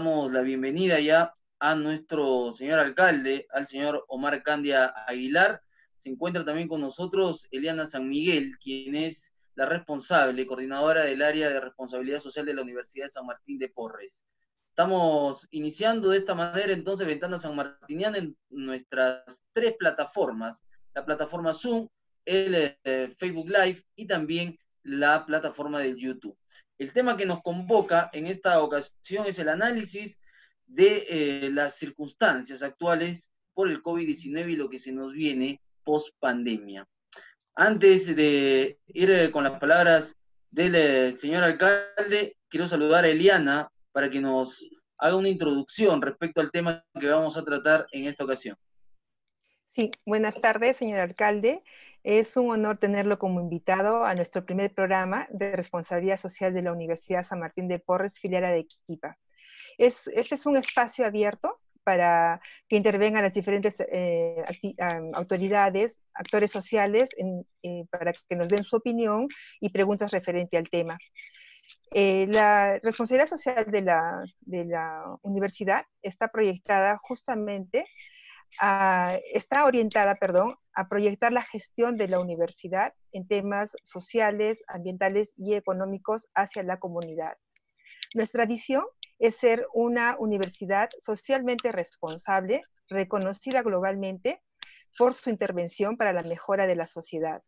damos la bienvenida ya a nuestro señor alcalde, al señor Omar Candia Aguilar. Se encuentra también con nosotros Eliana San Miguel, quien es la responsable, coordinadora del área de responsabilidad social de la Universidad de San Martín de Porres. Estamos iniciando de esta manera entonces Ventana San Martiniana en nuestras tres plataformas, la plataforma Zoom, el eh, Facebook Live y también la plataforma del YouTube. El tema que nos convoca en esta ocasión es el análisis de eh, las circunstancias actuales por el COVID-19 y lo que se nos viene post pandemia. Antes de ir eh, con las palabras del eh, señor alcalde, quiero saludar a Eliana para que nos haga una introducción respecto al tema que vamos a tratar en esta ocasión. Sí, buenas tardes, señor alcalde. Es un honor tenerlo como invitado a nuestro primer programa de responsabilidad social de la Universidad San Martín de Porres, filial de Equipa. Es, este es un espacio abierto para que intervengan las diferentes eh, autoridades, actores sociales, eh, para que nos den su opinión y preguntas referente al tema. Eh, la responsabilidad social de la, universidad está proyectada justamente, está orientada, perdón, a proyectar la gestión de la universidad en temas sociales, ambientales y económicos hacia la comunidad. Nuestra visión es ser una universidad socialmente responsable, reconocida globalmente por su intervención para la mejora de la sociedad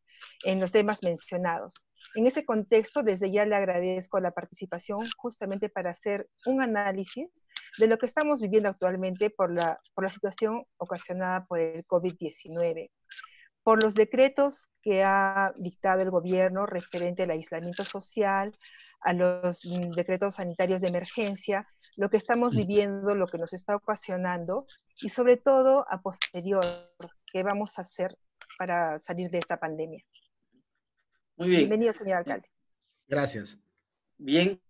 en los temas mencionados. En ese contexto, desde ya le agradezco la participación justamente para hacer un análisis de lo que estamos viviendo actualmente por la, situación ocasionada por el COVID-19, por los decretos que ha dictado el gobierno referente al aislamiento social, a los mm, decretos sanitarios de emergencia, lo que estamos viviendo, lo que nos está ocasionando y sobre todo a posterior, qué vamos a hacer para salir de esta pandemia. Muy bien. Bienvenido, señor alcalde. Gracias. Bien,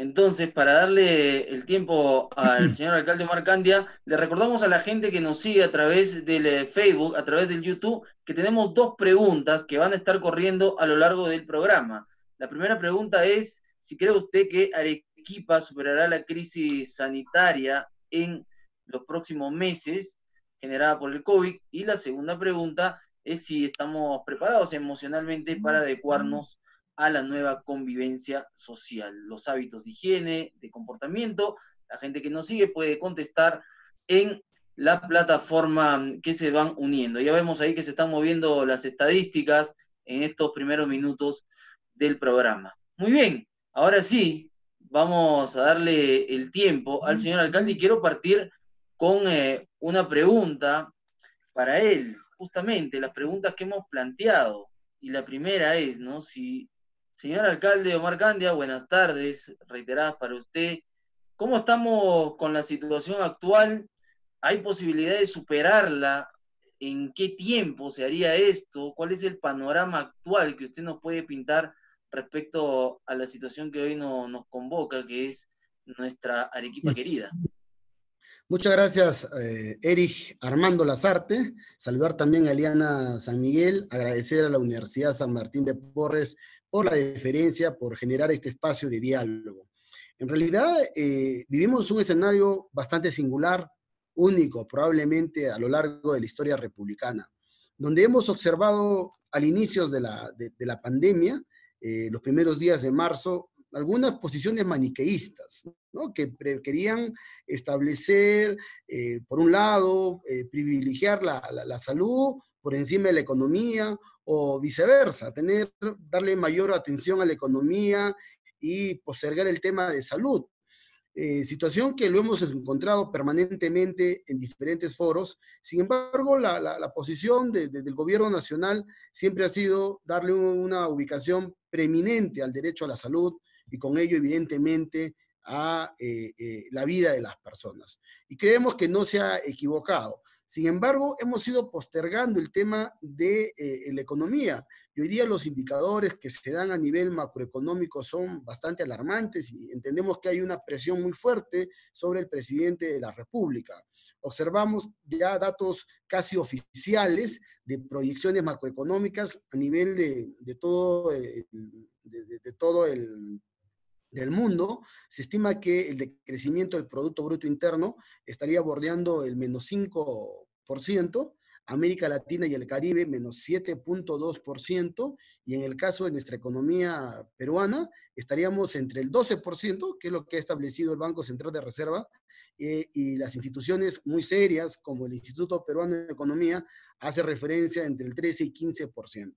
entonces, para darle el tiempo al señor alcalde Marcandia, le recordamos a la gente que nos sigue a través del eh, Facebook, a través del YouTube, que tenemos dos preguntas que van a estar corriendo a lo largo del programa. La primera pregunta es si cree usted que Arequipa superará la crisis sanitaria en los próximos meses generada por el COVID. Y la segunda pregunta es si estamos preparados emocionalmente para mm. adecuarnos a la nueva convivencia social, los hábitos de higiene, de comportamiento. La gente que nos sigue puede contestar en la plataforma que se van uniendo. Ya vemos ahí que se están moviendo las estadísticas en estos primeros minutos del programa. Muy bien, ahora sí, vamos a darle el tiempo al señor alcalde y quiero partir con eh, una pregunta para él, justamente las preguntas que hemos planteado. Y la primera es, ¿no? Si Señor alcalde Omar Candia, buenas tardes, reiteradas para usted. ¿Cómo estamos con la situación actual? ¿Hay posibilidad de superarla? ¿En qué tiempo se haría esto? ¿Cuál es el panorama actual que usted nos puede pintar respecto a la situación que hoy nos convoca, que es nuestra Arequipa querida? Muchas gracias, eh, Erich Armando Lazarte. Saludar también a Eliana San Miguel, agradecer a la Universidad San Martín de Porres por la deferencia, por generar este espacio de diálogo. En realidad, eh, vivimos un escenario bastante singular, único probablemente a lo largo de la historia republicana, donde hemos observado al inicio de la, pandemia, eh, los primeros días de marzo, algunas posiciones maniqueístas, que querían establecer, eh, por un lado, eh, privilegiar la, la, salud por encima de la economía o viceversa, tener, darle mayor atención a la economía y postergar el tema de salud. Eh, situación que lo hemos encontrado permanentemente en diferentes foros. Sin embargo, la, la posición de, del gobierno nacional siempre ha sido darle una ubicación preeminente al derecho a la salud, y con ello, evidentemente, a eh, eh, la vida de las personas. Y creemos que no se ha equivocado. Sin embargo, hemos ido postergando el tema de eh, la economía. Y hoy día los indicadores que se dan a nivel macroeconómico son bastante alarmantes y entendemos que hay una presión muy fuerte sobre el presidente de la República. Observamos ya datos casi oficiales de proyecciones macroeconómicas a nivel de, de todo de, todo el del mundo, se estima que el decrecimiento del Producto Bruto Interno estaría bordeando el menos 5%, América Latina y el Caribe menos 7.2%, y en el caso de nuestra economía peruana estaríamos entre el 12%, que es lo que ha establecido el Banco Central de Reserva, eh, y las instituciones muy serias como el Instituto Peruano de Economía hace referencia entre el 13 y 15%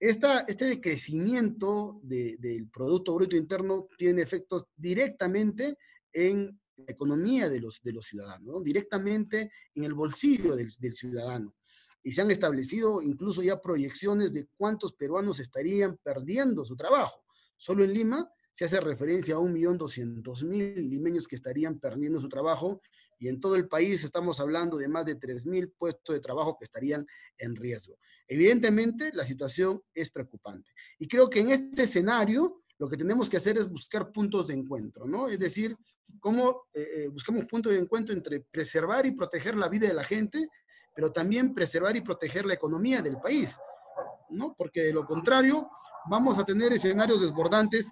este decrecimiento del Producto Bruto Interno tiene efectos directamente en la economía de los, de los ciudadanos, directamente en el bolsillo del, del ciudadano y se han establecido incluso ya proyecciones de cuántos peruanos estarían perdiendo su trabajo. Solo en Lima se hace referencia a 1.200.000 limeños que estarían perdiendo su trabajo y en todo el país estamos hablando de más de 3.000 puestos de trabajo que estarían en riesgo. Evidentemente, la situación es preocupante. Y creo que en este escenario, lo que tenemos que hacer es buscar puntos de encuentro, ¿no? Es decir, cómo eh, eh, buscamos puntos de encuentro entre preservar y proteger la vida de la gente, pero también preservar y proteger la economía del país, ¿no? Porque de lo contrario, vamos a tener escenarios desbordantes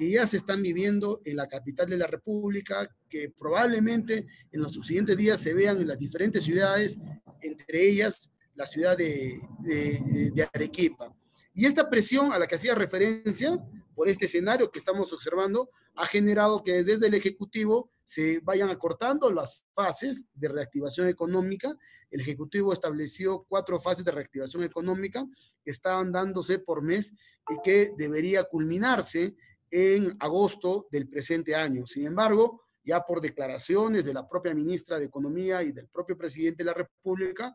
que ya se están viviendo en la capital de la República, que probablemente en los subsiguientes días se vean en las diferentes ciudades, entre ellas la ciudad de, de Arequipa. Y esta presión a la que hacía referencia por este escenario que estamos observando ha generado que desde el Ejecutivo se vayan acortando las fases de reactivación económica. El Ejecutivo estableció cuatro fases de reactivación económica que estaban dándose por mes y que debería culminarse en agosto del presente año. Sin embargo, ya por declaraciones de la propia ministra de Economía y del propio presidente de la República,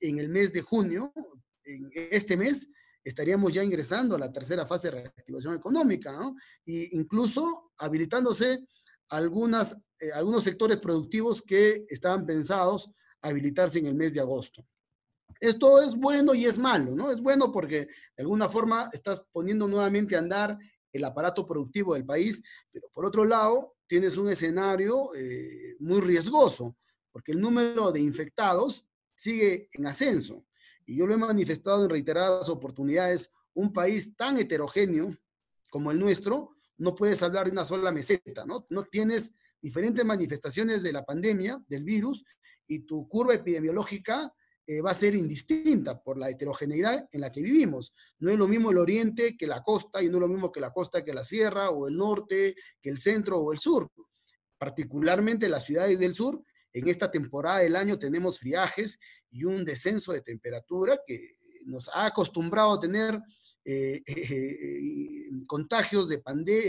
en el mes de junio, en este mes, estaríamos ya ingresando a la tercera fase de reactivación económica, ¿no? E incluso habilitándose eh, algunos sectores productivos que estaban pensados habilitarse en el mes de agosto. Esto es bueno y es malo, ¿no? Es bueno porque de alguna forma estás poniendo nuevamente a andar el aparato productivo del país, pero por otro lado tienes un escenario eh, muy riesgoso, porque el número de infectados sigue en ascenso. Y yo lo he manifestado en reiteradas oportunidades, un país tan heterogéneo como el nuestro, no puedes hablar de una sola meseta, ¿no? No tienes diferentes manifestaciones de la pandemia, del virus, y tu curva epidemiológica eh, va a ser indistinta por la heterogeneidad en la que vivimos. No es lo mismo el oriente que la costa y no es lo mismo que la costa que la sierra o el norte que el centro o el sur. Particularmente las ciudades del sur, en esta temporada del año tenemos friajes y un descenso de temperatura que nos ha acostumbrado a tener eh, eh, contagios de,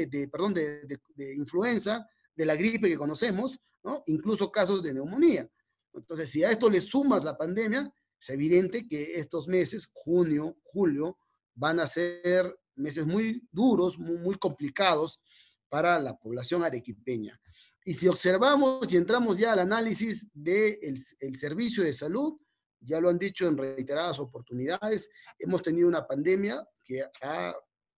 de, perdón, de, influenza, de la gripe que conocemos, incluso casos de neumonía. Entonces, si a esto le sumas la pandemia, es evidente que estos meses, junio, julio, van a ser meses muy duros, muy, complicados para la población arequipeña. Y si observamos y entramos ya al análisis del de el servicio de salud, ya lo han dicho en reiteradas oportunidades, hemos tenido una pandemia que ha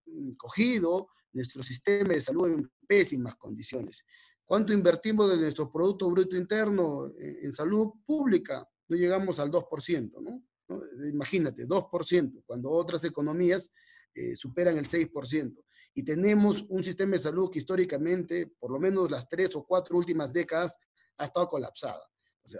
mm, cogido nuestro sistema de salud en pésimas condiciones. ¿Cuánto invertimos de nuestro Producto Bruto Interno eh, en, salud pública? No llegamos al 2%, ¿no? Imagínate, 2%, cuando otras economías eh, superan el 6%. Y tenemos un sistema de salud que históricamente, por lo menos las tres o cuatro últimas décadas, ha estado colapsada.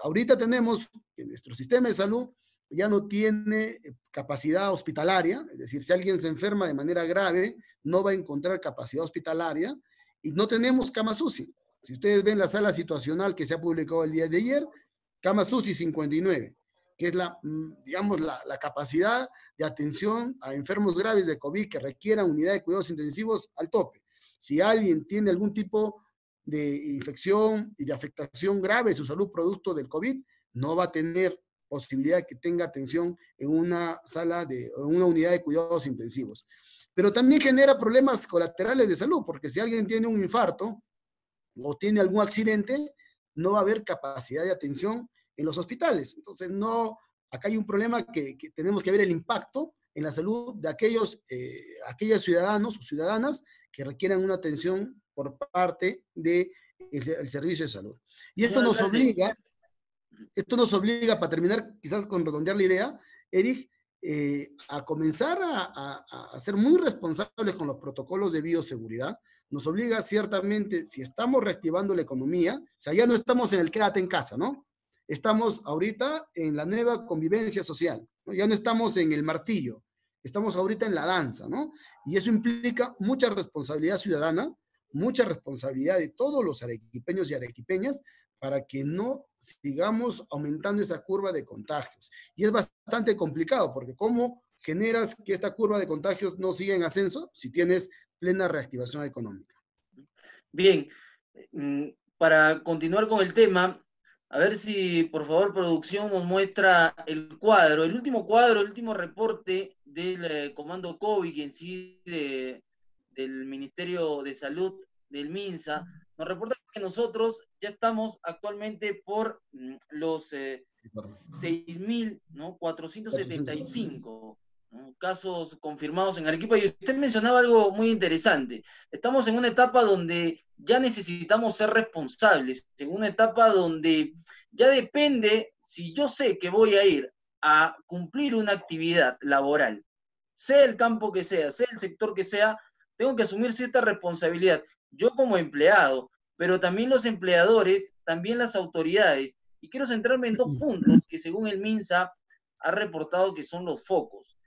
ahorita tenemos que nuestro sistema de salud ya no tiene eh, capacidad hospitalaria, es decir, si alguien se enferma de manera grave, no va a encontrar capacidad hospitalaria y no tenemos cama UCI. Si ustedes ven la sala situacional que se ha publicado el día de ayer, Cama Susi 59, que es la, mm, digamos, la, capacidad de atención a enfermos graves de COVID que requieran unidad de cuidados intensivos al tope. Si alguien tiene algún tipo de infección y de afectación grave su salud producto del COVID, no va a tener posibilidad de que tenga atención en una sala de en una unidad de cuidados intensivos. Pero también genera problemas colaterales de salud, porque si alguien tiene un infarto, o tiene algún accidente, no va a haber capacidad de atención en los hospitales. Entonces, no, acá hay un problema que, que tenemos que ver el impacto en la salud de aquellos, eh, ciudadanos o ciudadanas que requieran una atención por parte del de el servicio de salud. Y esto nos obliga, esto nos obliga, para terminar, quizás con redondear la idea, Eric, eh, a comenzar a, ser muy responsables con los protocolos de bioseguridad, nos obliga ciertamente, si estamos reactivando la economía, o sea, ya no estamos en el quédate en casa, ¿no? Estamos ahorita en la nueva convivencia social, ya no estamos en el martillo, estamos ahorita en la danza, ¿no? Y eso implica mucha responsabilidad ciudadana, mucha responsabilidad de todos los arequipeños y arequipeñas para que no sigamos aumentando esa curva de contagios. Y es bastante complicado porque ¿cómo generas que esta curva de contagios no siga en ascenso si tienes plena reactivación económica? Bien, mm, para continuar con el tema, a ver si por favor producción nos muestra el cuadro, el último cuadro, el último reporte del eh, comando COVID en sí de del Ministerio de Salud del MINSA, nos reporta que nosotros ya estamos actualmente por mm, los 6.475 eh, ¿no? casos confirmados en Arequipa. Y usted mencionaba algo muy interesante. Estamos en una etapa donde ya necesitamos ser responsables, en una etapa donde ya depende si yo sé que voy a ir a cumplir una actividad laboral, sea el campo que sea, sea el sector que sea, tengo que asumir cierta responsabilidad, yo como empleado, pero también los empleadores, también las autoridades. Y quiero centrarme en dos puntos que según el MINSA ha reportado que son los focos.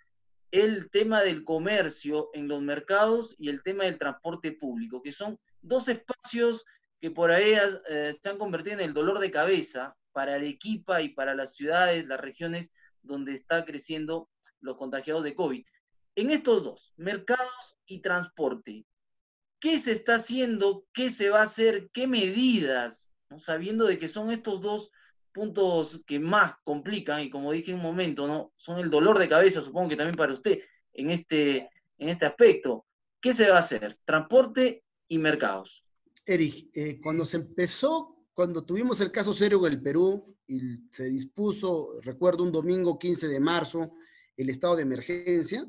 El tema del comercio en los mercados y el tema del transporte público, que son dos espacios que por ahí eh, se han convertido en el dolor de cabeza para Arequipa y para las ciudades, las regiones donde está creciendo los contagiados de COVID en estos dos, mercados y transporte, ¿qué se está haciendo? ¿Qué se va a hacer? ¿Qué medidas? Sabiendo de que son estos dos puntos que más complican, y como dije en un momento, ¿no? son el dolor de cabeza, supongo que también para usted, en este, en este aspecto. ¿Qué se va a hacer? Transporte y mercados. Eric, eh, cuando se empezó, cuando tuvimos el caso serio del el Perú, y se dispuso, recuerdo, un domingo 15 de marzo, el estado de emergencia,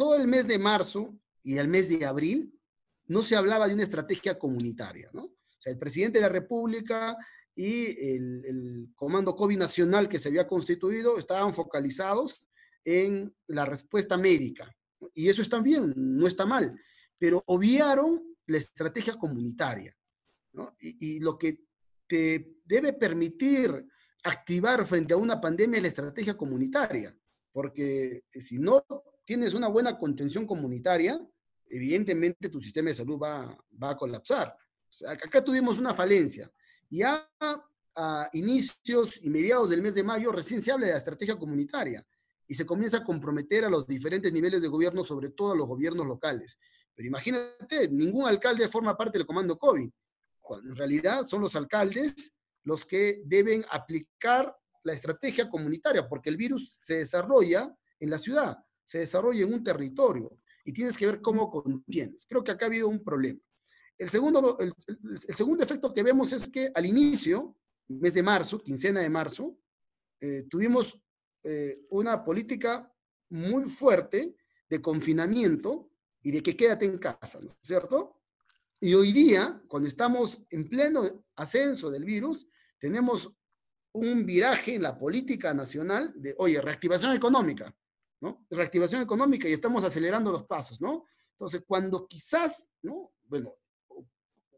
todo el mes de marzo y el mes de abril no se hablaba de una estrategia comunitaria, O sea, el presidente de la República y el, Comando COVID Nacional que se había constituido estaban focalizados en la respuesta médica. Y eso está bien, no está mal, pero obviaron la estrategia comunitaria. Y, y, lo que te debe permitir activar frente a una pandemia es la estrategia comunitaria, porque si no tienes una buena contención comunitaria, evidentemente tu sistema de salud va, va a colapsar. acá tuvimos una falencia. Ya a inicios y mediados del mes de mayo recién se habla de la estrategia comunitaria y se comienza a comprometer a los diferentes niveles de gobierno, sobre todo a los gobiernos locales. Pero imagínate, ningún alcalde forma parte del comando COVID, cuando en realidad son los alcaldes los que deben aplicar la estrategia comunitaria, porque el virus se desarrolla en la ciudad se desarrolla en un territorio y tienes que ver cómo contienes. Creo que acá ha habido un problema. El segundo, el, segundo efecto que vemos es que al inicio, mes de marzo, quincena de marzo, eh, tuvimos eh, una política muy fuerte de confinamiento y de que quédate en casa, ¿no es cierto? Y hoy día, cuando estamos en pleno ascenso del virus, tenemos un viraje en la política nacional de, oye, reactivación económica. ¿no? Reactivación económica y estamos acelerando los pasos, ¿no? Entonces, cuando quizás, ¿no? Bueno,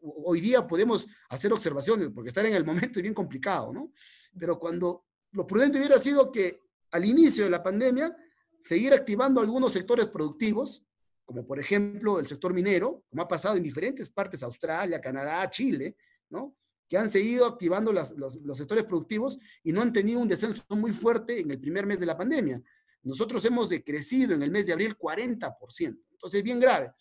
hoy día podemos hacer observaciones, porque estar en el momento es bien complicado, ¿no? Pero cuando lo prudente hubiera sido que al inicio de la pandemia, seguir activando algunos sectores productivos, como por ejemplo el sector minero, como ha pasado en diferentes partes, Australia, Canadá, Chile, ¿no? que han seguido activando los, sectores productivos y no han tenido un descenso muy fuerte en el primer mes de la pandemia, nosotros hemos decrecido en el mes de abril 40%. Entonces, bien grave.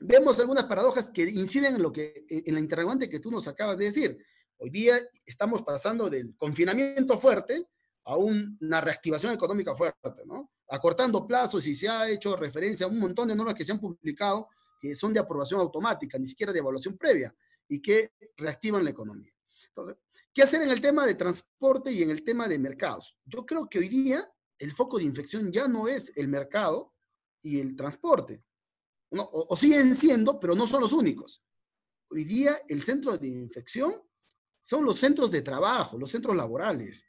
Vemos algunas paradojas que inciden en, lo que, en la interrogante que tú nos acabas de decir. Hoy día estamos pasando del confinamiento fuerte a una reactivación económica fuerte, ¿no? Acortando plazos y se ha hecho referencia a un montón de normas que se han publicado que son de aprobación automática, ni siquiera de evaluación previa, y que reactivan la economía. Entonces, ¿qué hacer en el tema de transporte y en el tema de mercados? Yo creo que hoy día el foco de infección ya no es el mercado y el transporte. o, siguen siendo, pero no son los únicos. Hoy día el centro de infección son los centros de trabajo, los centros laborales.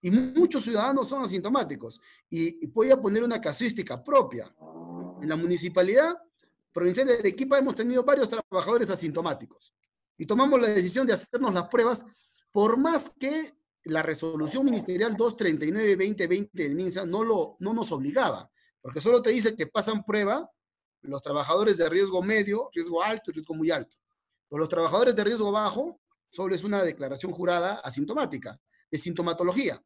Y muchos ciudadanos son asintomáticos. Y, y voy a poner una casuística propia. En la municipalidad provincial de Arequipa hemos tenido varios trabajadores asintomáticos. Y tomamos la decisión de hacernos las pruebas, por más que la resolución ministerial 239-2020 del MINSA no, lo, no nos obligaba, porque solo te dice que pasan prueba los trabajadores de riesgo medio, riesgo alto y riesgo muy alto. los trabajadores de riesgo bajo solo es una declaración jurada asintomática, de sintomatología.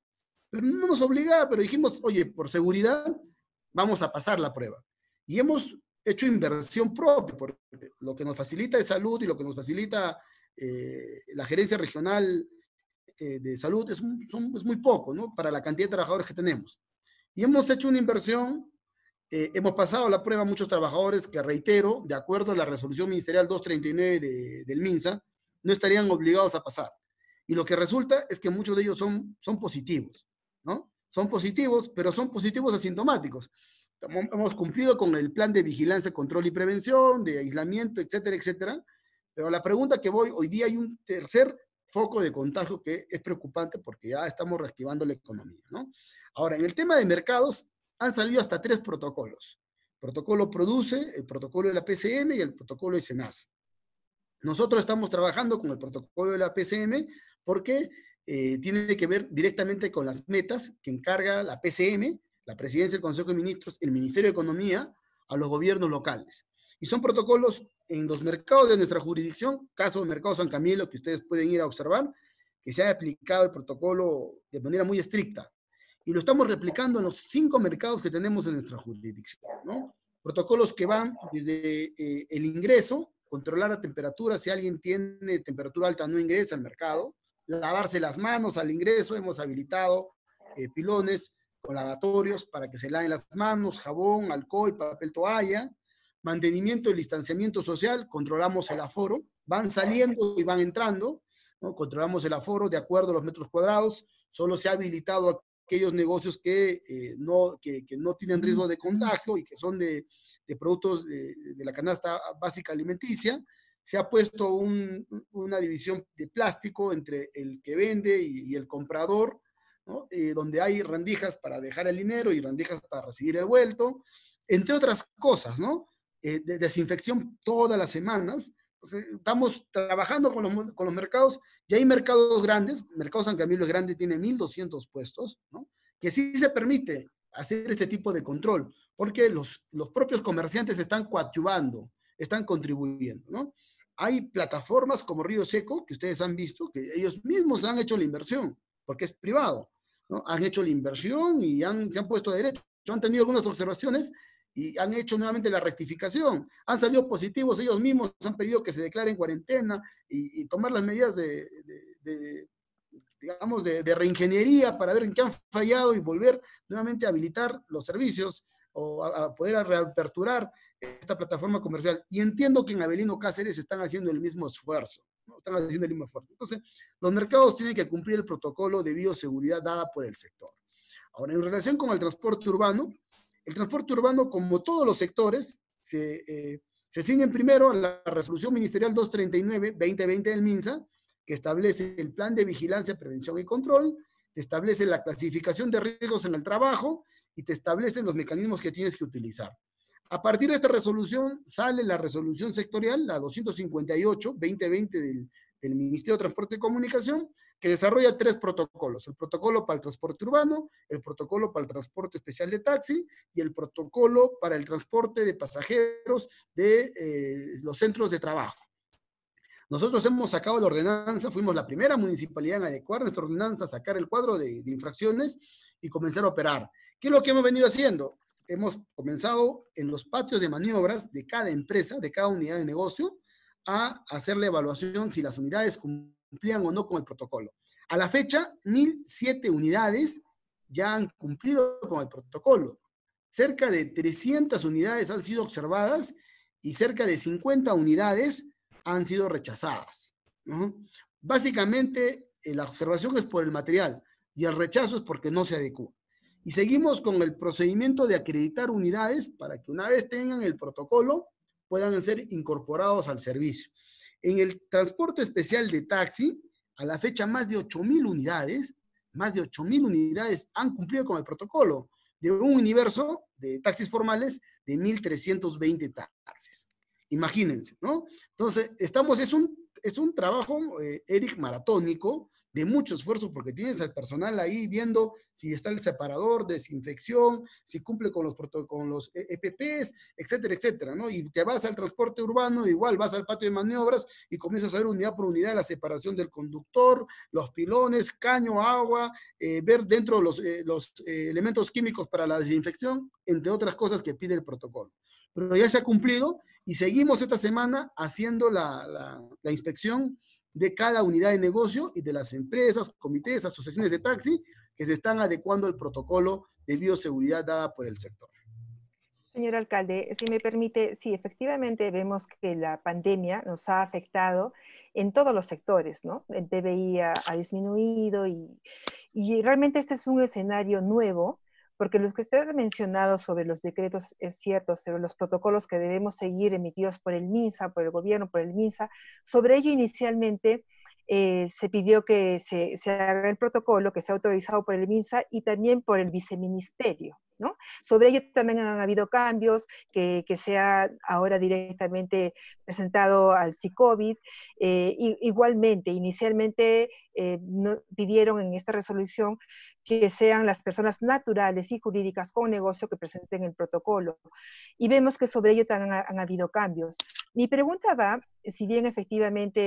Pero no nos obligaba, pero dijimos, oye, por seguridad vamos a pasar la prueba. Y hemos hecho inversión propia, porque lo que nos facilita es salud y lo que nos facilita eh, la gerencia regional eh, de salud es, muy poco, ¿no? Para la cantidad de trabajadores que tenemos. Y hemos hecho una inversión, eh, hemos pasado la prueba muchos trabajadores que, reitero, de acuerdo a la resolución ministerial 239 del MINSA, no estarían obligados a pasar. Y lo que resulta es que muchos de ellos son, son positivos, ¿no? Son positivos, pero son positivos asintomáticos. Hemos cumplido con el plan de vigilancia, control y prevención, de aislamiento, etcétera, etcétera. Pero la pregunta que voy, hoy día hay un tercer foco de contagio que es preocupante porque ya estamos reactivando la economía, ¿no? Ahora, en el tema de mercados, han salido hasta tres protocolos. Protocolo Produce, el protocolo de la PCM y el protocolo de SENAS. Nosotros estamos trabajando con el protocolo de la PCM porque eh, tiene que ver directamente con las metas que encarga la PCM, la Presidencia del Consejo de Ministros, el Ministerio de Economía, a los gobiernos locales. Y son protocolos en los mercados de nuestra jurisdicción, caso de Mercado San Camilo, que ustedes pueden ir a observar, que se ha aplicado el protocolo de manera muy estricta. Y lo estamos replicando en los cinco mercados que tenemos en nuestra jurisdicción, Protocolos que van desde eh, el ingreso, controlar la temperatura, si alguien tiene temperatura alta no ingresa al mercado, lavarse las manos al ingreso, hemos habilitado eh, pilones con lavatorios para que se laven las manos, jabón, alcohol, papel toalla, mantenimiento del distanciamiento social, controlamos el aforo, van saliendo y van entrando, ¿no? controlamos el aforo de acuerdo a los metros cuadrados, solo se ha habilitado aquellos negocios que, eh, no, que, no tienen riesgo de contagio y que son de, de productos de, la canasta básica alimenticia. Se ha puesto una división de plástico entre el que vende y, el comprador, eh, donde hay rendijas para dejar el dinero y rendijas para recibir el vuelto, entre otras cosas, ¿no? Eh, desinfección todas las semanas. Pues, eh, estamos trabajando con los, con los, mercados, y hay mercados grandes, Mercado San Camilo es grande, tiene 1.200 puestos, ¿no? que sí se permite hacer este tipo de control, porque los, los propios comerciantes están coadyuvando, están contribuyendo. ¿no? Hay plataformas como Río Seco, que ustedes han visto, que ellos mismos han hecho la inversión, porque es privado, ¿no? han hecho la inversión y han, se han puesto de derecho. Yo han tenido algunas observaciones y han hecho nuevamente la rectificación. Han salido positivos ellos mismos, han pedido que se declaren cuarentena y, tomar las medidas de, digamos, de, reingeniería para ver en qué han fallado y volver nuevamente a habilitar los servicios o a, poder reaperturar esta plataforma comercial. Y entiendo que en Avelino Cáceres están haciendo el mismo esfuerzo. Están haciendo el mismo esfuerzo. Entonces, los mercados tienen que cumplir el protocolo de bioseguridad dada por el sector. Ahora, en relación con el transporte urbano, el transporte urbano, como todos los sectores, se, eh, siguen primero a la resolución ministerial 239-2020 del MINSA, que establece el plan de vigilancia, prevención y control, te establece la clasificación de riesgos en el trabajo y te establecen los mecanismos que tienes que utilizar. A partir de esta resolución sale la resolución sectorial, la 258-2020 del del Ministerio de Transporte y Comunicación, que desarrolla tres protocolos, el protocolo para el transporte urbano, el protocolo para el transporte especial de taxi y el protocolo para el transporte de pasajeros de eh, los centros de trabajo. Nosotros hemos sacado la ordenanza, fuimos la primera municipalidad en adecuar nuestra ordenanza, sacar el cuadro de, de infracciones y comenzar a operar. ¿Qué es lo que hemos venido haciendo? Hemos comenzado en los patios de maniobras de cada empresa, de cada unidad de negocio, a hacer la evaluación si las unidades cumplían o no con el protocolo. A la fecha, 1.007 unidades ya han cumplido con el protocolo. Cerca de 300 unidades han sido observadas y cerca de 50 unidades han sido rechazadas. Básicamente, eh, la observación es por el material y el rechazo es porque no se adecua. Y seguimos con el procedimiento de acreditar unidades para que una vez tengan el protocolo, puedan ser incorporados al servicio. En el transporte especial de taxi, a la fecha más de 8.000 unidades, más de 8.000 unidades han cumplido con el protocolo de un universo de taxis formales de 1.320 taxis. Imagínense, ¿no? Entonces, estamos, es un, es un trabajo, eh, Eric, maratónico, de mucho esfuerzo porque tienes al personal ahí viendo si está el separador, desinfección, si cumple con los, con los EPPs, eh, e etcétera, etcétera, ¿no? Y te vas al transporte urbano, igual vas al patio de maniobras y comienzas a ver unidad por unidad la separación del conductor, los pilones, caño, agua, eh, ver dentro los, eh, los elementos químicos para la desinfección, entre otras cosas que pide el protocolo. Pero ya se ha cumplido y seguimos esta semana haciendo la, la inspección de cada unidad de negocio y de las empresas, comités, asociaciones de taxi que se están adecuando al protocolo de bioseguridad dada por el sector. Señor alcalde, si me permite, sí, efectivamente vemos que la pandemia nos ha afectado en todos los sectores, ¿no? El PBI ha, disminuido y realmente este es un escenario nuevo porque los que usted ha mencionado sobre los decretos es cierto, sobre los protocolos que debemos seguir emitidos por el MINSA, por el gobierno, por el MINSA, sobre ello inicialmente eh, se pidió que se, haga el protocolo que sea autorizado por el MINSA y también por el viceministerio. ¿no? Sobre ello también han habido cambios, que, sea ahora directamente presentado al CICOVID. Eh, igualmente, inicialmente eh, pidieron en esta resolución que sean las personas naturales y jurídicas con negocio que presenten el protocolo. Y vemos que sobre ello también han habido cambios. Mi pregunta va, si bien efectivamente,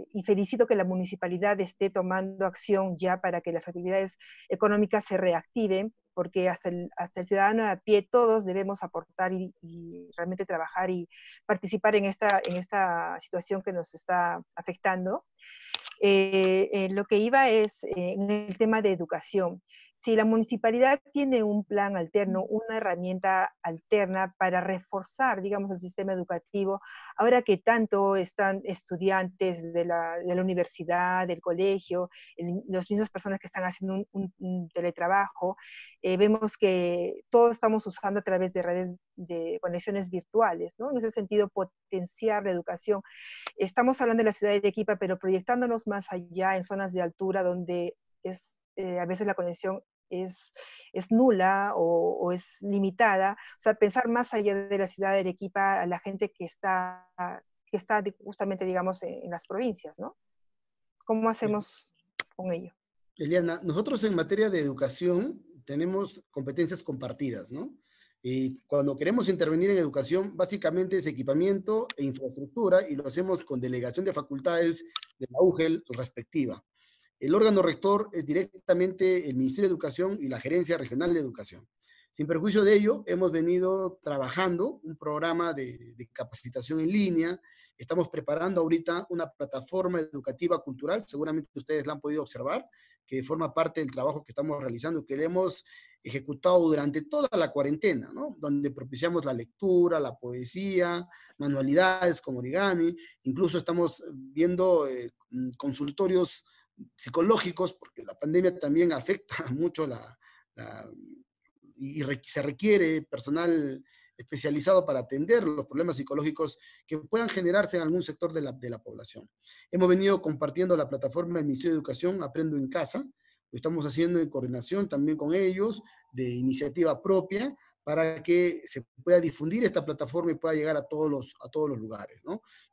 eh, y felicito que la municipalidad esté tomando acción ya para que las actividades económicas se reactiven, porque hasta el, ciudadano a pie todos debemos aportar y, realmente trabajar y participar en esta, situación que nos está afectando. Eh, eh, lo que iba es en el tema de educación si la municipalidad tiene un plan alterno, una herramienta alterna para reforzar, digamos, el sistema educativo, ahora que tanto están estudiantes de la, universidad, del colegio, las mismas personas que están haciendo un, teletrabajo, eh, vemos que todos estamos usando a través de redes de conexiones virtuales, ¿no? En ese sentido, potenciar la educación. Estamos hablando de la ciudad de equipa pero proyectándonos más allá, en zonas de altura donde es eh, a veces la conexión es, es nula o, es limitada. O sea, pensar más allá de la ciudad de Arequipa a la gente que está, que está justamente, digamos, en, en las provincias, ¿no? ¿Cómo hacemos con ello? Eliana, nosotros en materia de educación tenemos competencias compartidas, ¿no? Y cuando queremos intervenir en educación, básicamente es equipamiento e infraestructura y lo hacemos con delegación de facultades de la UGEL respectiva. El órgano rector es directamente el Ministerio de Educación y la Gerencia Regional de Educación. Sin perjuicio de ello, hemos venido trabajando un programa de, capacitación en línea. Estamos preparando ahorita una plataforma educativa cultural, seguramente ustedes la han podido observar, que forma parte del trabajo que estamos realizando, que le hemos ejecutado durante toda la cuarentena, Donde propiciamos la lectura, la poesía, manualidades como origami, incluso estamos viendo eh, consultorios psicológicos, porque la pandemia también afecta mucho la, y se requiere personal especializado para atender los problemas psicológicos que puedan generarse en algún sector de la, población. Hemos venido compartiendo la plataforma del Ministerio de Educación, Aprendo en Casa, lo estamos haciendo en coordinación también con ellos, de iniciativa propia, para que se pueda difundir esta plataforma y pueda llegar a todos los, a todos los lugares.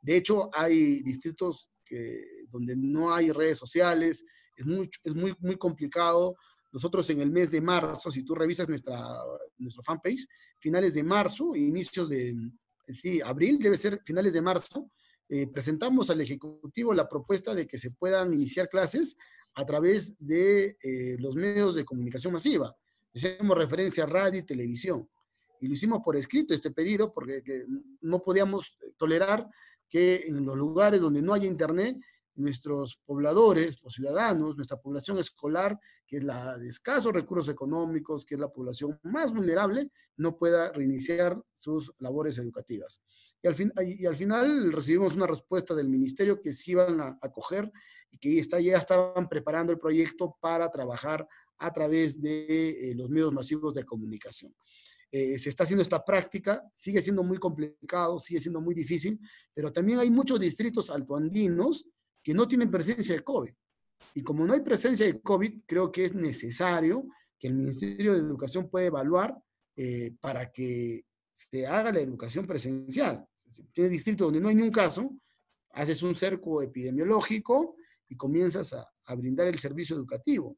De hecho, hay distritos que donde no hay redes sociales, es muy, es muy, muy complicado. Nosotros en el mes de marzo, si tú revisas nuestra, nuestro fanpage, finales de marzo, inicios de, abril, debe ser finales de marzo, eh, presentamos al Ejecutivo la propuesta de que se puedan iniciar clases a través de eh, los medios de comunicación masiva. Hicimos referencia a radio y televisión. Y lo hicimos por escrito este pedido porque no podíamos tolerar que en los lugares donde no haya internet nuestros pobladores, los ciudadanos, nuestra población escolar, que es la de escasos recursos económicos, que es la población más vulnerable, no pueda reiniciar sus labores educativas. Y al, fin, y al final recibimos una respuesta del ministerio que sí iban a acoger y que está, ya estaban preparando el proyecto para trabajar a través de eh, los medios masivos de comunicación. Eh, se está haciendo esta práctica, sigue siendo muy complicado, sigue siendo muy difícil, pero también hay muchos distritos altoandinos que no tienen presencia de COVID. Y como no hay presencia de COVID, creo que es necesario que el Ministerio de Educación pueda evaluar eh, para que se haga la educación presencial. Si tienes distrito donde no hay ningún caso, haces un cerco epidemiológico y comienzas a, brindar el servicio educativo.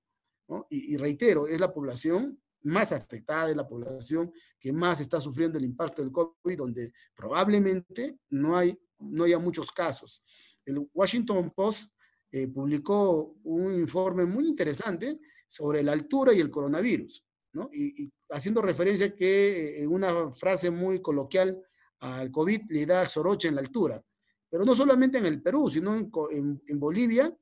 Y, reitero, es la población más afectada, es la población que más está sufriendo el impacto del COVID, donde probablemente no, hay, no haya muchos casos. El Washington Post eh, publicó un informe muy interesante sobre la altura y el coronavirus, Y, haciendo referencia que eh, una frase muy coloquial al COVID le da soroche en la altura, pero no solamente en el Perú, sino en, Bolivia,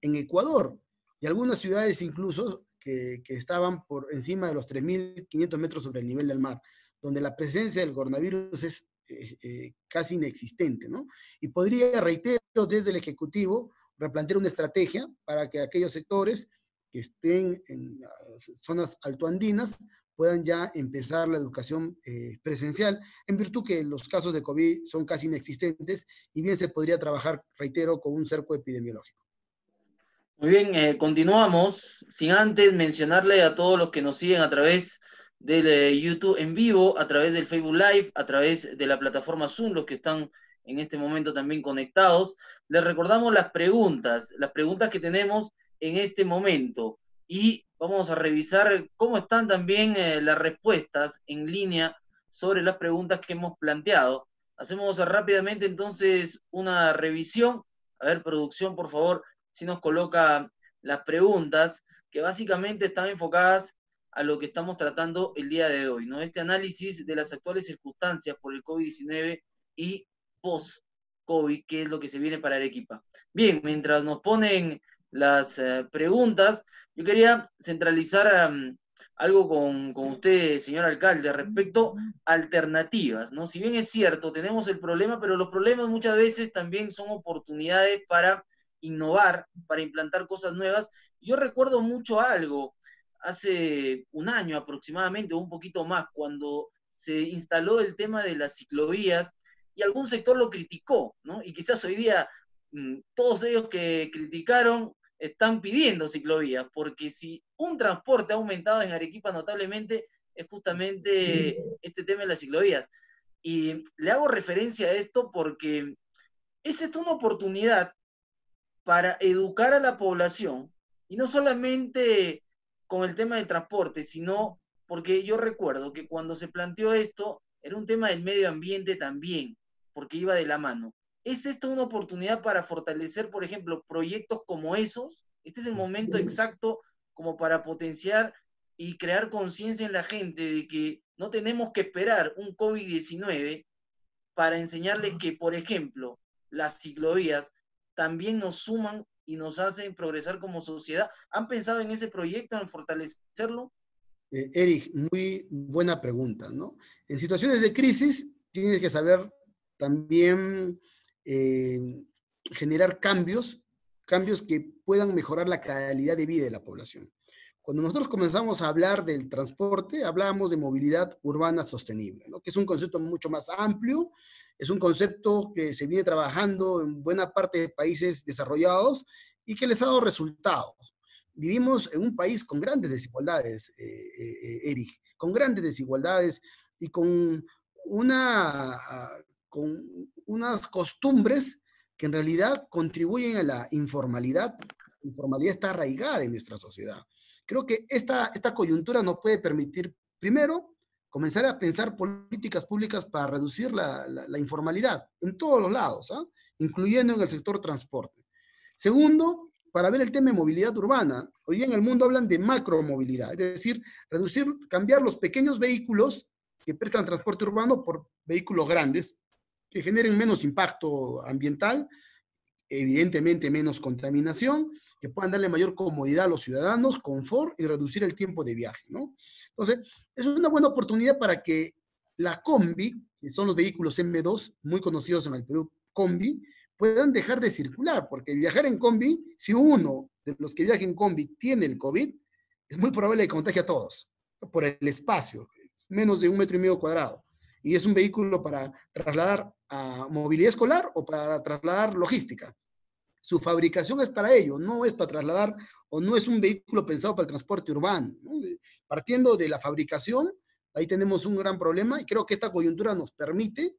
en Ecuador y algunas ciudades incluso que, que estaban por encima de los 3.500 metros sobre el nivel del mar, donde la presencia del coronavirus es eh, casi inexistente, ¿no? Y podría, reitero, desde el Ejecutivo replantear una estrategia para que aquellos sectores que estén en zonas altoandinas puedan ya empezar la educación eh, presencial, en virtud que los casos de COVID son casi inexistentes y bien se podría trabajar, reitero, con un cerco epidemiológico. Muy bien, eh, continuamos. Sin antes mencionarle a todos los que nos siguen a través de del eh, YouTube en vivo, a través del Facebook Live, a través de la plataforma Zoom, los que están en este momento también conectados. Les recordamos las preguntas, las preguntas que tenemos en este momento y vamos a revisar cómo están también eh, las respuestas en línea sobre las preguntas que hemos planteado. Hacemos rápidamente entonces una revisión. A ver, producción, por favor, si nos coloca las preguntas que básicamente están enfocadas a lo que estamos tratando el día de hoy, ¿no? Este análisis de las actuales circunstancias por el COVID-19 y post-COVID, Que es lo que se viene para Arequipa. Bien, mientras nos ponen las eh, preguntas, yo quería centralizar algo con, con, usted, señor alcalde, respecto a alternativas, ¿no? Si bien es cierto, tenemos el problema, pero los problemas muchas veces también son oportunidades para innovar, para implantar cosas nuevas. Yo recuerdo mucho algo hace un año aproximadamente, o un poquito más, cuando se instaló el tema de las ciclovías y algún sector lo criticó, ¿no? Y quizás hoy día mm, todos ellos que criticaron están pidiendo ciclovías, porque si un transporte ha aumentado en Arequipa notablemente, es justamente este tema de las ciclovías. Y le hago referencia a esto porque es una oportunidad para educar a la población y no solamente con el tema del transporte, sino porque yo recuerdo que cuando se planteó esto, era un tema del medio ambiente también, porque iba de la mano. ¿Es esta una oportunidad para fortalecer, por ejemplo, proyectos como esos? Este es el momento exacto como para potenciar y crear conciencia en la gente de que no tenemos que esperar un COVID-19 para enseñarles que, por ejemplo, las ciclovías también nos suman y nos hacen progresar como sociedad. ¿Han pensado en ese proyecto, en fortalecerlo? Eh, Eric, muy buena pregunta, ¿no? En situaciones de crisis tienes que saber también eh, generar cambios, cambios que puedan mejorar la calidad de vida de la población. Cuando nosotros comenzamos a hablar del transporte, hablábamos de movilidad urbana sostenible, lo que es un concepto mucho más amplio es un concepto que se viene trabajando en buena parte de países desarrollados y que les ha dado resultados. Vivimos en un país con grandes desigualdades, eh, eh, eh, Eric, con grandes desigualdades y con, una, ah, con unas costumbres que en realidad contribuyen a la informalidad. La informalidad está arraigada en nuestra sociedad. Creo que esta, esta coyuntura no puede permitir, primero, comenzar a pensar políticas públicas para reducir la, informalidad en todos los lados, ¿ah? incluyendo en el sector transporte. Segundo, para ver el tema de movilidad urbana. Hoy en el mundo hablan de macromovilidad, es decir, reducir, cambiar los pequeños vehículos que prestan transporte urbano por vehículos grandes que generen menos impacto ambiental, evidentemente menos contaminación que puedan darle mayor comodidad a los ciudadanos, confort y reducir el tiempo de viaje, ¿no? Entonces, es una buena oportunidad para que la combi, que son los vehículos M2, muy conocidos en el Perú, combi, puedan dejar de circular, porque viajar en combi, si uno de los que viajan en combi tiene el COVID, es muy probable que contagie a todos, por el espacio, menos de un metro y medio cuadrado. Y es un vehículo para trasladar a movilidad escolar o para trasladar logística su fabricación es para ello, no es para trasladar o no es un vehículo pensado para el transporte urbano. Eh, partiendo de la fabricación, ahí tenemos un gran problema y creo que esta coyuntura nos permite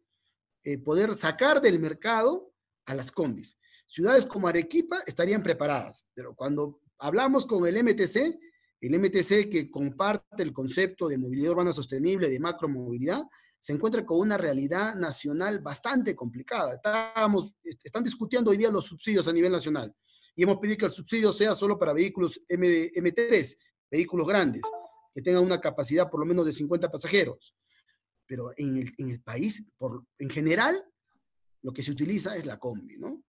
eh, poder sacar del mercado a las combis. Ciudades como Arequipa estarían preparadas, pero cuando hablamos con el MTC, el MTC que comparte el concepto de movilidad urbana sostenible, de macromovilidad, se encuentra con una realidad nacional bastante complicada. Estamos, están discutiendo hoy día los subsidios a nivel nacional y hemos pedido que el subsidio sea solo para vehículos M, 3 vehículos grandes, que tengan una capacidad por lo menos de 50 pasajeros. Pero en el, país, por, en general, lo que se utiliza es la combi, ¿no?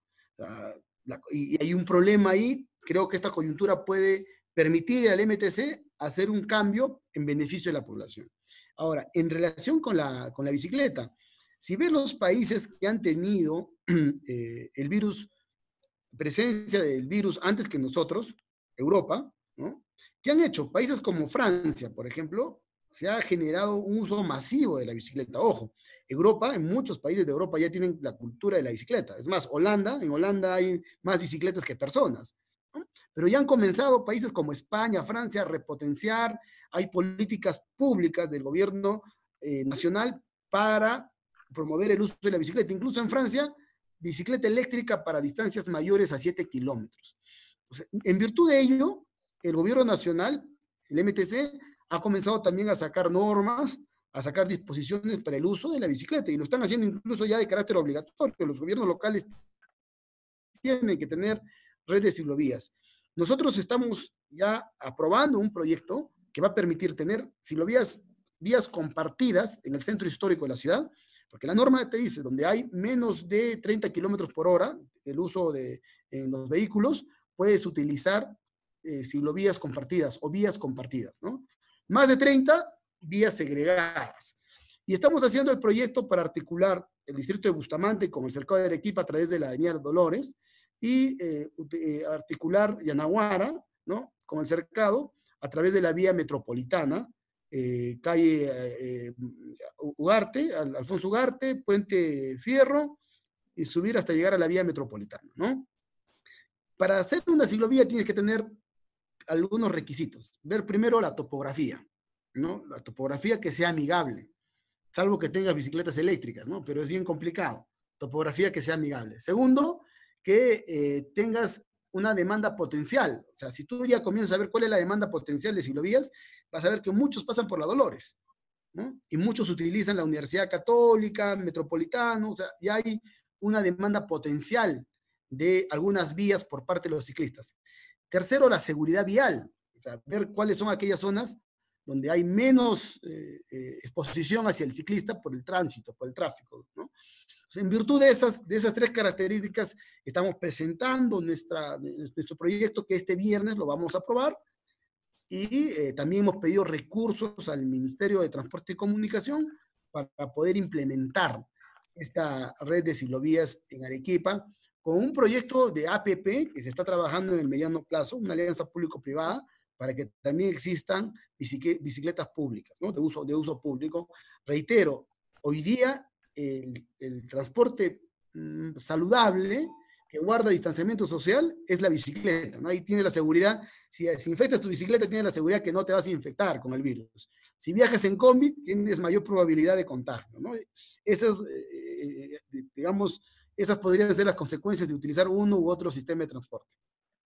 y hay un problema ahí, creo que esta coyuntura puede permitir al MTC hacer un cambio en beneficio de la población. Ahora, en relación con la, bicicleta, si ves los países que han tenido eh, el virus, presencia del virus antes que nosotros, Europa, ¿no? ¿Qué han hecho? Países como Francia, por ejemplo, se ha generado un uso masivo de la bicicleta. Ojo, Europa, en muchos países de Europa ya tienen la cultura de la bicicleta. Es más, Holanda, en Holanda hay más bicicletas que personas pero ya han comenzado países como España, Francia a repotenciar, hay políticas públicas del gobierno eh, nacional para promover el uso de la bicicleta. Incluso en Francia, bicicleta eléctrica para distancias mayores a 7 kilómetros. en virtud de ello, el gobierno nacional, el MTC, ha comenzado también a sacar normas, a sacar disposiciones para el uso de la bicicleta y lo están haciendo incluso ya de carácter obligatorio. Los gobiernos locales tienen que tener redes de ciclovías. Nosotros estamos ya aprobando un proyecto que va a permitir tener ciclovías vías compartidas en el centro histórico de la ciudad, porque la norma te dice, donde hay menos de 30 kilómetros por hora el uso de los vehículos, puedes utilizar eh, ciclovías compartidas o vías compartidas, ¿no? Más de 30, vías segregadas. Y estamos haciendo el proyecto para articular el distrito de Bustamante con el cercado de Arequipa a través de la avenida Dolores y eh, eh, articular Yanaguara ¿no? con el cercado a través de la vía metropolitana, eh, calle Ugarte, Alfonso Ugarte, Puente Fierro y subir hasta llegar a la vía metropolitana. Para hacer una ciclovía tienes que tener algunos requisitos. Ver primero la topografía, ¿no? la topografía que sea amigable salvo que tengas bicicletas eléctricas, ¿no? Pero es bien complicado. Topografía que sea amigable. Segundo, que eh, tengas una demanda potencial. O sea, si tú ya comienzas a ver cuál es la demanda potencial de ciclovías, vas a ver que muchos pasan por la Dolores, ¿no? Y muchos utilizan la Universidad Católica, Metropolitano, o sea, ya hay una demanda potencial de algunas vías por parte de los ciclistas. Tercero, la seguridad vial. O sea, ver cuáles son aquellas zonas donde hay menos eh, eh, exposición hacia el ciclista por el tránsito, por el tráfico. ¿no? en virtud de esas, de esas tres características, estamos presentando nuestra, nuestro proyecto que este viernes lo vamos a aprobar. Y eh, también hemos pedido recursos al Ministerio de Transporte y Comunicación para poder implementar esta red de ciclovías en Arequipa con un proyecto de APP que se está trabajando en el mediano plazo, una alianza público-privada, para que también existan bicicletas públicas, de, uso, de uso público. Reitero, hoy día el, transporte mm, saludable que guarda distanciamiento social es la bicicleta, Ahí tiene la seguridad, si, infectas tu bicicleta, tiene la seguridad que no te vas a infectar con el virus. Si viajas en combi, tienes mayor probabilidad de contagio, Esas, eh, eh, eh, digamos, esas podrían ser las consecuencias de utilizar uno u otro sistema de transporte.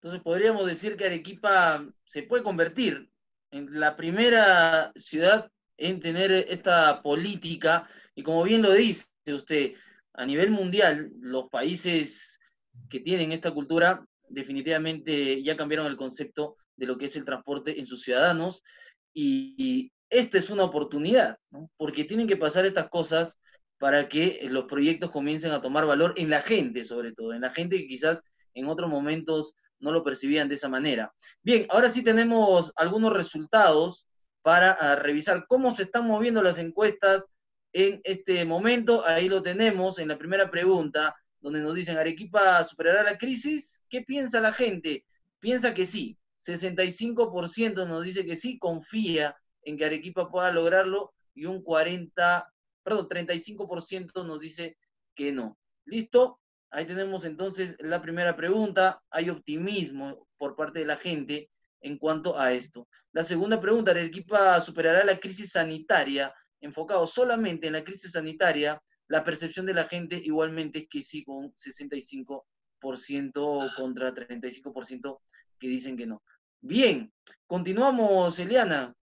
Entonces podríamos decir que Arequipa se puede convertir en la primera ciudad en tener esta política y como bien lo dice usted, a nivel mundial, los países que tienen esta cultura definitivamente ya cambiaron el concepto de lo que es el transporte en sus ciudadanos y, esta es una oportunidad, porque tienen que pasar estas cosas para que los proyectos comiencen a tomar valor en la gente, sobre todo, en la gente que quizás en otros momentos no lo percibían de esa manera. Bien, ahora sí tenemos algunos resultados para ah, revisar cómo se están moviendo las encuestas en este momento. Ahí lo tenemos en la primera pregunta, donde nos dicen, ¿Arequipa superará la crisis? ¿Qué piensa la gente? Piensa que sí. 65% nos dice que sí, confía en que Arequipa pueda lograrlo y un 40, perdón, 35% nos dice que no. ¿Listo? Ahí tenemos entonces la primera pregunta. Hay optimismo por parte de la gente en cuanto a esto. La segunda pregunta, equipa superará la crisis sanitaria? Enfocado solamente en la crisis sanitaria, la percepción de la gente igualmente es que sí, con un 65% contra 35% que dicen que no. Bien, continuamos, Eliana.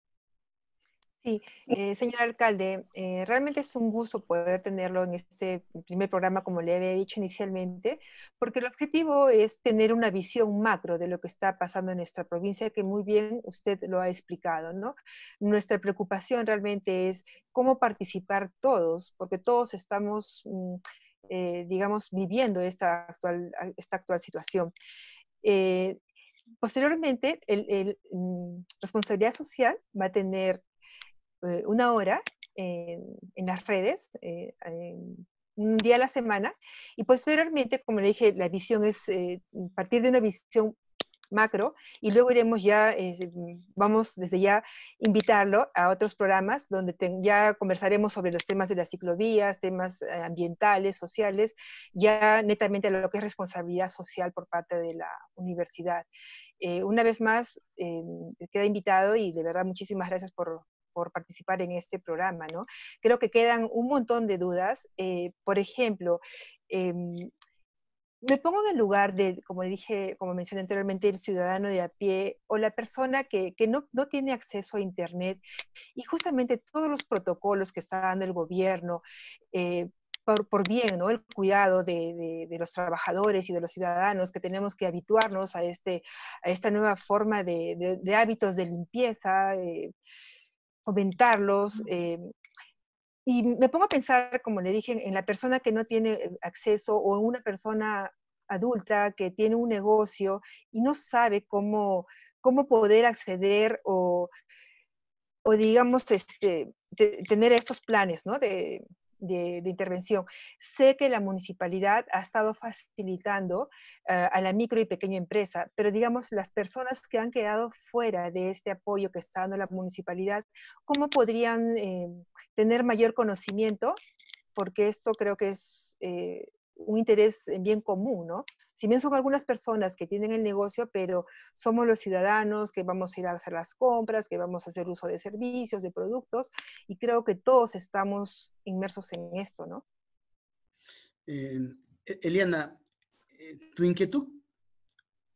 Sí, eh, señor alcalde, eh, realmente es un gusto poder tenerlo en este primer programa, como le había dicho inicialmente, porque el objetivo es tener una visión macro de lo que está pasando en nuestra provincia, que muy bien usted lo ha explicado, ¿no? Nuestra preocupación realmente es cómo participar todos, porque todos estamos, mm, eh, digamos, viviendo esta actual, esta actual situación. Posteriormente, el, mm, responsabilidad social va a tener eh, una hora en, las redes, eh, un día a la semana, y posteriormente, como le dije, la visión es eh, partir de una visión macro y luego iremos ya, vamos desde ya invitarlo a otros programas donde ya conversaremos sobre los temas de las ciclovías, temas ambientales, sociales, ya netamente a lo que es responsabilidad social por parte de la universidad. una vez más, queda invitado y de verdad muchísimas gracias por, por participar en este programa, ¿no? Creo que quedan un montón de dudas. Eh, por ejemplo, em, me pongo en el lugar de, como dije, como mencioné anteriormente, el ciudadano de a pie o la persona que, que no, no, tiene acceso a Internet y justamente todos los protocolos que está dando el gobierno eh, por, por, bien, ¿no? El cuidado de, de, los trabajadores y de los ciudadanos, que tenemos que habituarnos a, este, a esta nueva forma de, de hábitos de limpieza. Eh, fomentarlos. Eh, y me pongo a pensar, como le dije, en la persona que no tiene eh, acceso o en una persona adulta que tiene un negocio y no sabe cómo, cómo poder acceder o, o digamos, este, tener estos planes, ¿no? De, de, intervención. Sé que la municipalidad ha estado facilitando eh, a la micro y pequeña empresa, pero digamos, las personas que han quedado fuera de este apoyo que está dando la municipalidad, ¿cómo podrían eh, tener mayor conocimiento? Porque esto creo que es eh, un interés eh, bien común, ¿no? Si bien son algunas personas que tienen el negocio, pero somos los ciudadanos que vamos a ir a hacer las compras, que vamos a hacer uso de servicios, de productos, y creo que todos estamos inmersos en esto, ¿no? Em, e-, Eliana, eh, tu inquietud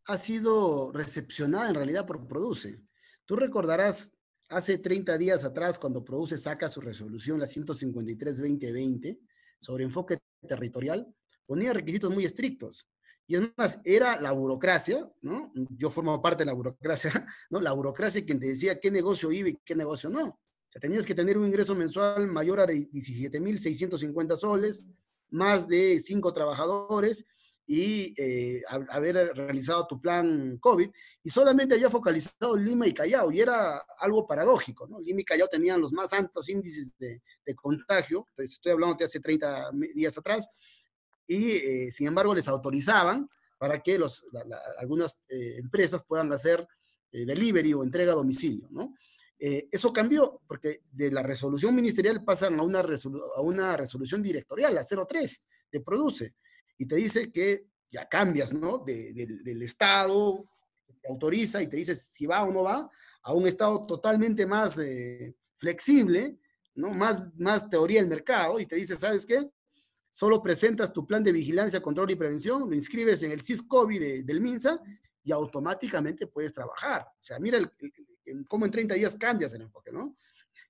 ha sido recepcionada en realidad por Produce. Tú recordarás hace 30 días atrás cuando Produce saca su resolución, la 153-2020, sobre enfoque territorial, ponía requisitos muy estrictos. Y es más, era la burocracia, ¿no? Yo formaba parte de la burocracia, ¿no? La burocracia quien te decía qué negocio iba y qué negocio no. O sea, tenías que tener un ingreso mensual mayor a 17.650 soles, más de cinco trabajadores y eh, haber realizado tu plan COVID. Y solamente había focalizado Lima y Callao, y era algo paradójico, ¿no? Lima y Callao tenían los más altos índices de, de contagio, estoy hablando de hace 30 días atrás, y eh, sin embargo les autorizaban para que los, algunas eh, empresas puedan hacer eh, delivery o entrega a domicilio, ¿no? eso cambió porque de la resolución ministerial pasan a una, a una resolución directorial, la 03, de Produce, y te dice que ya cambias, ¿no? del Estado, te autoriza y te dice si va o no va, a un Estado totalmente más flexible, ¿no? Más, más teoría del mercado y te dice, ¿sabes qué? Solo presentas tu plan de vigilancia, control y prevención, lo inscribes en el CISCOVI del MINSA y automáticamente puedes trabajar. O sea, mira cómo en 30 días cambias el enfoque, ¿no?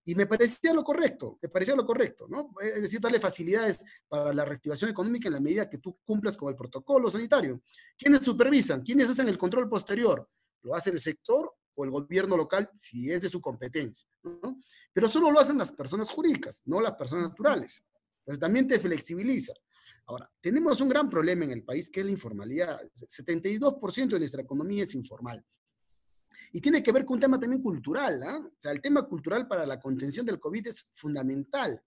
Y me parecía lo correcto, me parecía lo correcto, ¿no? Eh, es decir, darle facilidades para la reactivación económica en la medida que tú cumplas con el protocolo sanitario. ¿Quiénes supervisan? ¿Quiénes hacen el control posterior? ¿Lo hace el sector o el gobierno local si es de su competencia? ¿no? Pero solo lo hacen las personas jurídicas, no las personas naturales. Entonces también te flexibiliza. Ahora, tenemos un gran problema en el país que es la informalidad. 72% de nuestra economía es informal. Y tiene que ver con un tema también cultural. ¿ah? O sea, el tema cultural para la contención del COVID es fundamental.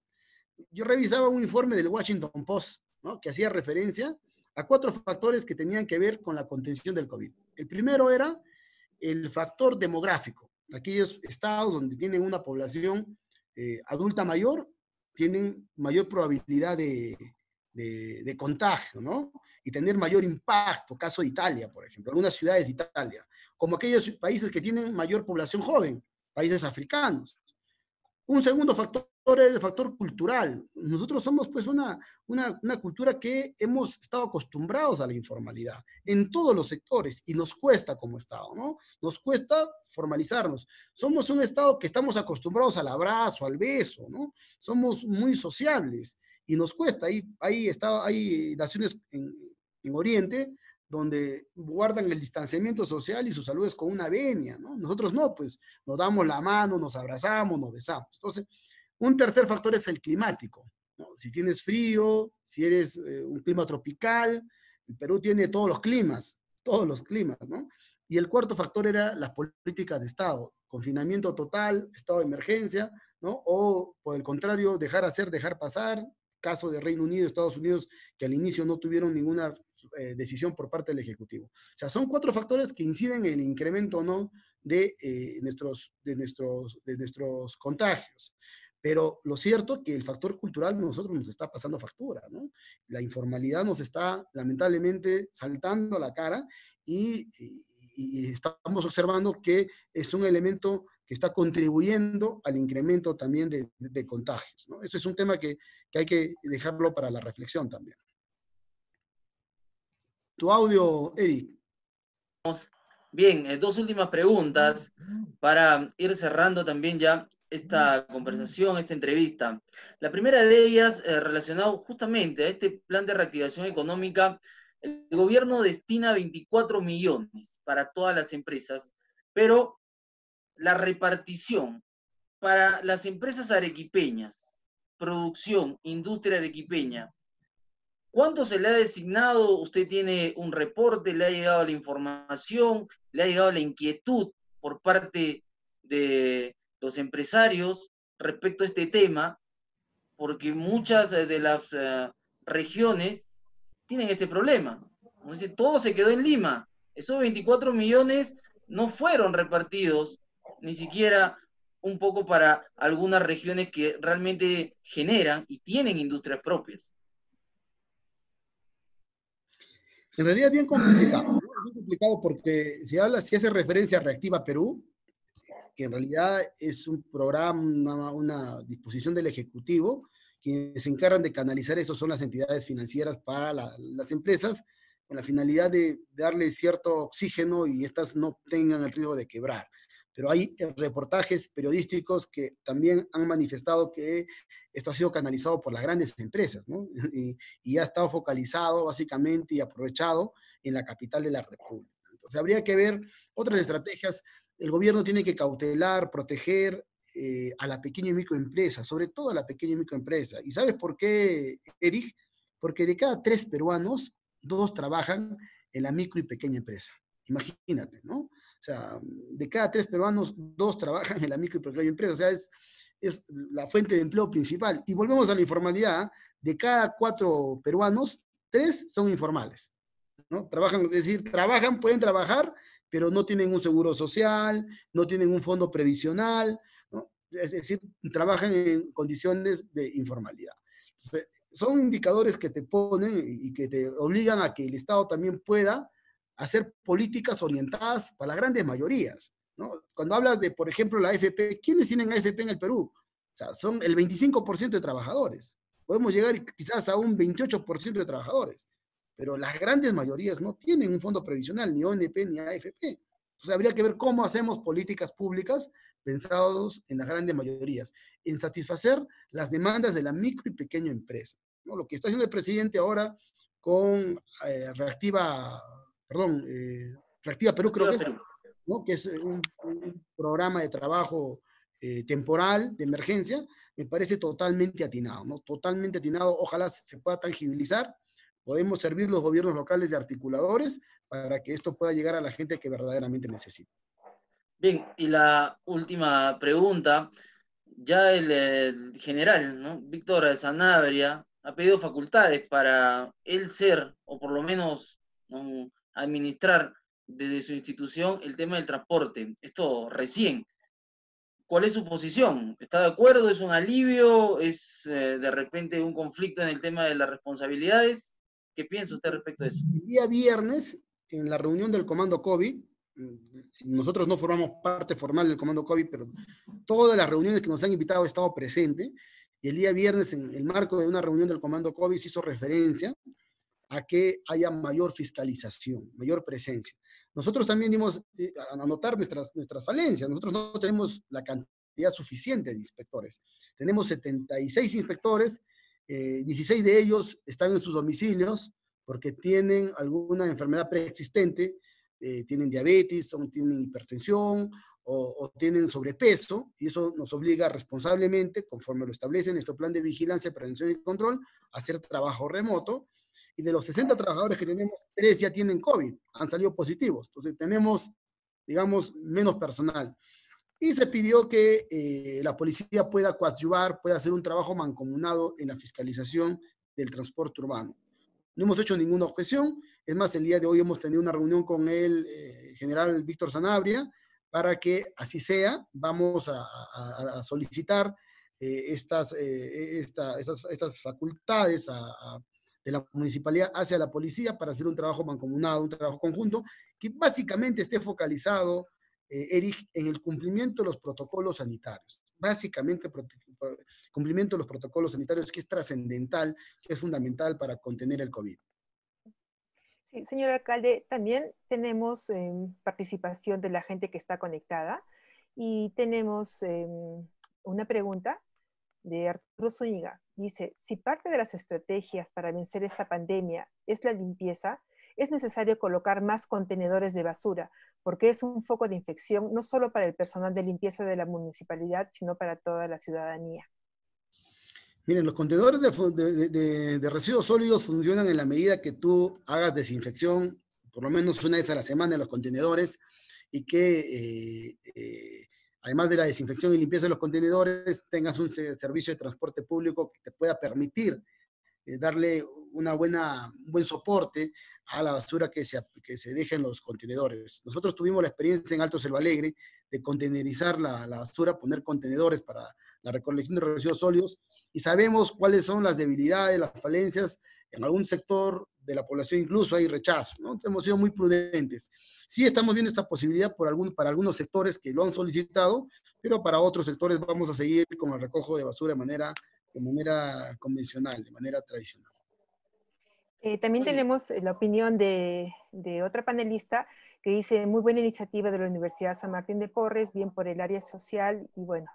Yo revisaba un informe del Washington Post ¿no? que hacía referencia a cuatro factores que tenían que ver con la contención del COVID. El primero era el factor demográfico. Aquellos estados donde tienen una población eh, adulta mayor tienen mayor probabilidad de, contagio, ¿no? Y tener mayor impacto, caso de Italia, por ejemplo, algunas ciudades de Italia, como aquellos países que tienen mayor población joven, países africanos. Un segundo factor es el factor cultural. Nosotros somos pues una, una, cultura que hemos estado acostumbrados a la informalidad en todos los sectores y nos cuesta como Estado, ¿no? Nos cuesta formalizarnos. Somos un Estado que estamos acostumbrados al abrazo, al beso, ¿no? Somos muy sociables y nos cuesta. Ahí, ahí está, hay naciones en, en Oriente donde guardan el distanciamiento social y su salud es con una venia, ¿no? Nosotros no, pues nos damos la mano, nos abrazamos, nos besamos. Entonces, un tercer factor es el climático. Si tienes frío, si eres eh, un clima tropical, el Perú tiene todos los climas, todos los climas, ¿no? Y el cuarto factor era las políticas de Estado, confinamiento total, estado de emergencia, ¿no? O por el contrario, dejar hacer, dejar pasar, caso de Reino Unido, Estados Unidos, que al inicio no tuvieron ninguna eh, decisión por parte del Ejecutivo. O sea, son cuatro factores que inciden en el incremento o no de, eh, nuestros, de, nuestros, de nuestros contagios. Pero lo cierto que el factor cultural nosotros nos está pasando factura, ¿no? La informalidad nos está lamentablemente saltando a la cara y, estamos observando que es un elemento que está contribuyendo al incremento también de, contagios. ¿no? Eso es un tema que, hay que dejarlo para la reflexión también. Tu audio, Eric. Bien, eh, dos últimas preguntas para ir cerrando también ya esta conversación, esta entrevista. La primera de ellas relacionada eh, relacionado justamente a este plan de reactivación económica. El gobierno destina 24 millones para todas las empresas, pero la repartición para las empresas arequipeñas, producción, industria arequipeña, ¿Cuánto se le ha designado? ¿Usted tiene un reporte? ¿Le ha llegado la información? ¿Le ha llegado la inquietud por parte de los empresarios respecto a este tema? Porque muchas eh, de las eh, regiones tienen este problema. todo se quedó en Lima. Esos 24 millones no fueron repartidos, ni siquiera un poco para algunas regiones que realmente generan y tienen industrias propias. En realidad es bien complicado, es complicado porque si habla, si hace referencia a Reactiva Perú, que en realidad es un programa, una disposición del Ejecutivo, quienes se encargan de canalizar eso son las entidades financieras para las empresas, con la finalidad de darle cierto oxígeno y estas no tengan el riesgo de quebrar pero hay eh, reportajes periodísticos que también han manifestado que esto ha sido canalizado por las grandes empresas, ¿no? Y, ha estado focalizado básicamente y aprovechado en la capital de la República. Entonces habría que ver otras estrategias. El gobierno tiene que cautelar, proteger eh, a la pequeña y microempresa, sobre todo a la pequeña y microempresa. ¿Y sabes por qué, Eric? Porque de cada tres peruanos, dos trabajan en la micro y pequeña empresa. Imagínate, ¿no? O sea, de cada tres peruanos, dos trabajan en la micro y pequeña empresa. O sea, es, es la fuente de empleo principal. Y volvemos a la informalidad. De cada cuatro peruanos, tres son informales. ¿no? Trabajan, es decir, trabajan, pueden trabajar, pero no tienen un seguro social, no tienen un fondo previsional, es decir, trabajan en condiciones de informalidad. son indicadores que te ponen y que te obligan a que el Estado también pueda hacer políticas orientadas para las grandes mayorías. Cuando hablas de, por ejemplo, la AFP, ¿quiénes tienen AFP en el Perú? O sea, son el 25% de trabajadores. Podemos llegar quizás a un 28% de trabajadores, pero las grandes mayorías no tienen un fondo previsional, ni ONP ni AFP. Entonces habría que ver cómo hacemos políticas públicas pensados en las grandes mayorías, en satisfacer las demandas de la micro y pequeña empresa. Lo que está haciendo el presidente ahora con eh, reactiva perdón, eh, Reactiva Perú creo que es, que es eh, un, programa de trabajo eh, temporal de emergencia, me parece totalmente atinado, ¿no? Totalmente atinado, ojalá se pueda tangibilizar, podemos servir los gobiernos locales de articuladores para que esto pueda llegar a la gente que verdaderamente necesita. Bien, y la última pregunta, ya el, general, ¿no? de Sanabria, ha pedido facultades para él ser, o por lo menos ¿no? administrar desde su institución el tema del transporte. Esto recién. ¿Cuál es su posición? ¿Está de acuerdo? ¿Es un alivio? ¿Es eh, de repente un conflicto en el tema de las responsabilidades? ¿Qué piensa usted respecto a eso? El día viernes, en la reunión del Comando COVID, mm, nosotros no formamos parte formal del Comando COVID, pero todas las reuniones que nos han invitado he estado presente. Y el día viernes, en el marco de una reunión del Comando COVID, se hizo referencia a que haya mayor fiscalización, mayor presencia. Nosotros también dimos eh, a anotar nuestras, nuestras falencias. Nosotros no tenemos la cantidad suficiente de inspectores. Tenemos 76 inspectores, 16 eh, de ellos están en sus domicilios porque tienen alguna enfermedad preexistente, eh, tienen diabetes, o tienen hipertensión o, o, tienen sobrepeso, y eso nos obliga responsablemente, conforme lo establece nuestro plan de vigilancia, prevención y control, a hacer trabajo remoto y de los 60 trabajadores que tenemos, tres ya tienen COVID, han salido positivos. Entonces tenemos, digamos, menos personal. Y se pidió que eh, la policía pueda coadyuvar, pueda hacer un trabajo mancomunado en la fiscalización del transporte urbano. No hemos hecho ninguna objeción. Es más, el día de hoy hemos tenido una reunión con el eh, general Víctor Sanabria para que así sea. Vamos a, solicitar eh, estas, e, estas, facultades a de la municipalidad hacia la policía para hacer un trabajo mancomunado, un trabajo conjunto, que básicamente esté focalizado, eh, Eric, en el cumplimiento de los protocolos sanitarios. Básicamente, cumplimiento de los protocolos sanitarios, que es trascendental, que es fundamental para contener el COVID. Sí, señor alcalde, también tenemos em, participación de la gente que está conectada y tenemos em, una pregunta de Arturo Zúñiga dice, si parte de las estrategias para vencer esta pandemia es la limpieza, es necesario colocar más contenedores de basura, porque es un foco de infección no solo para el personal de limpieza de la municipalidad, sino para toda la ciudadanía. Miren, los contenedores de, residuos sólidos funcionan en la medida que tú hagas desinfección por lo menos una vez a la semana en los contenedores y que eh, eh, además de la desinfección y limpieza de los contenedores, tengas un servicio de transporte público que te pueda permitir eh, darle una buena, un buen soporte a la basura que se, que se deja en los contenedores. Nosotros tuvimos la experiencia en Alto Selva Alegre de contenerizar la, basura, poner contenedores para la recolección de residuos sólidos y sabemos cuáles son las debilidades, las falencias. En algún sector de la población incluso hay rechazo, ¿no? Hemos sido muy prudentes. Sí estamos viendo esta posibilidad por algún, para algunos sectores que lo han solicitado, pero para otros sectores vamos a seguir con el recojo de basura de manera, de manera convencional, de manera tradicional. Eh, también tenemos la opinión de, de otra panelista que dice, muy buena iniciativa de la Universidad San Martín de Porres, bien por el área social y bueno,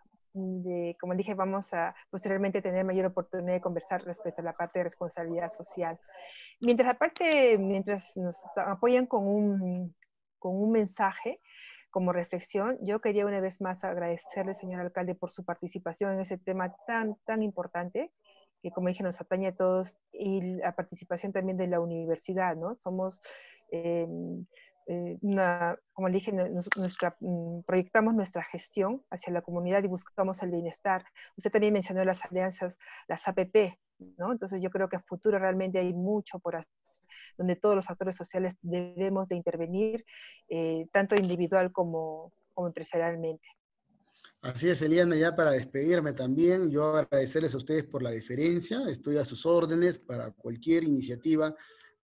como dije, vamos a posteriormente tener mayor oportunidad de conversar respecto a la parte de responsabilidad social. Mientras aparte, mientras nos apoyan con un, con un mensaje, como reflexión, yo quería una vez más agradecerle, señor alcalde, por su participación en ese tema tan, tan importante, que como dije, nos atañe a todos, y la participación también de la universidad, ¿no? Somos... Em, eh, como le dije, nuestra, mm, proyectamos nuestra gestión hacia la comunidad y buscamos el bienestar. Usted también mencionó las alianzas, las APP, ¿no? Entonces yo creo que a futuro realmente hay mucho por hacer, donde todos los actores sociales debemos de intervenir, eh, tanto individual como, como empresarialmente. Así es, Eliana, ya para despedirme también, yo agradecerles a ustedes por la diferencia, estoy a sus órdenes para cualquier iniciativa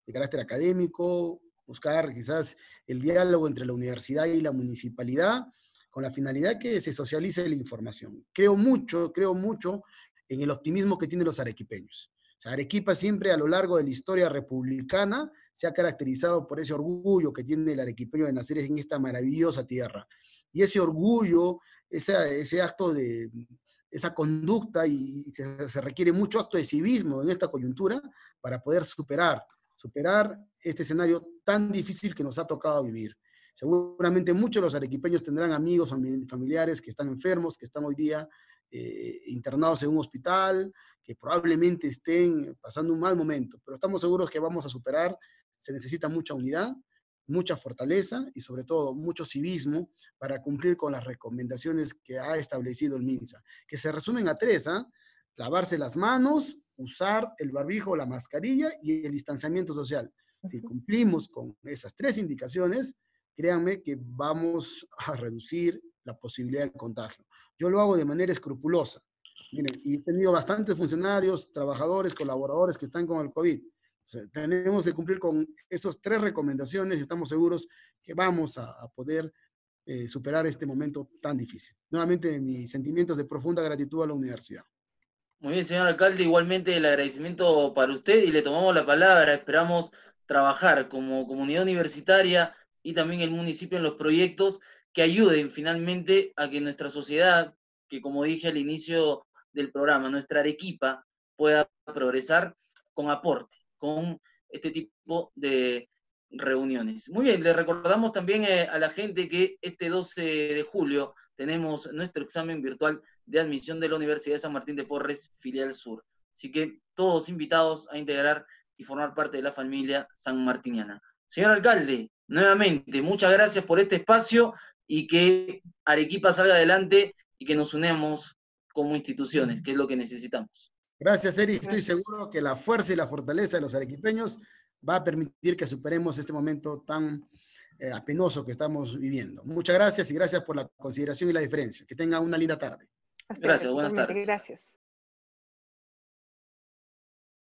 de carácter académico, buscar quizás el diálogo entre la universidad y la municipalidad con la finalidad que se socialice la información. Creo mucho, creo mucho en el optimismo que tienen los arequipeños. Arequipa siempre a lo largo de la historia republicana se ha caracterizado por ese orgullo que tiene el arequipeño de nacer en esta maravillosa tierra. Y ese orgullo, ese, ese acto de, esa conducta y se requiere mucho acto de civismo en esta coyuntura para poder superar superar este escenario tan difícil que nos ha tocado vivir. Seguramente muchos de los arequipeños tendrán amigos, familiares que están enfermos, que están hoy día eh, internados en un hospital, que probablemente estén pasando un mal momento, pero estamos seguros que vamos a superar. Se necesita mucha unidad, mucha fortaleza y sobre todo mucho civismo para cumplir con las recomendaciones que ha establecido el MINSA, que se resumen a tres, ¿ah? lavarse las manos, usar el barbijo, la mascarilla y el distanciamiento social. Si cumplimos con esas tres indicaciones, créanme que vamos a reducir la posibilidad de contagio. Yo lo hago de manera escrupulosa. y he tenido bastantes funcionarios, trabajadores, colaboradores que están con el COVID. tenemos que cumplir con esas tres recomendaciones y estamos seguros que vamos a, poder eh, superar este momento tan difícil. Nuevamente, mis sentimientos de profunda gratitud a la universidad. Muy bien, señor alcalde, igualmente el agradecimiento para usted y le tomamos la palabra. Esperamos trabajar como comunidad universitaria y también el municipio en los proyectos que ayuden finalmente a que nuestra sociedad, que como dije al inicio del programa, nuestra Arequipa pueda progresar con aporte, con este tipo de reuniones. Muy bien, le recordamos también eh, a la gente que este 12 de julio tenemos nuestro examen virtual de admisión de la Universidad de San Martín de Porres, filial sur. Así que todos invitados a integrar y formar parte de la familia sanmartiniana. Señor alcalde, nuevamente, muchas gracias por este espacio y que Arequipa salga adelante y que nos unamos como instituciones, que es lo que necesitamos. Gracias, Eric, Estoy seguro que la fuerza y la fortaleza de los arequipeños va a permitir que superemos este momento tan eh, apenoso que estamos viviendo. Muchas gracias y gracias por la consideración y la diferencia. Que tenga una linda tarde gracias, buenas tardes. Gracias.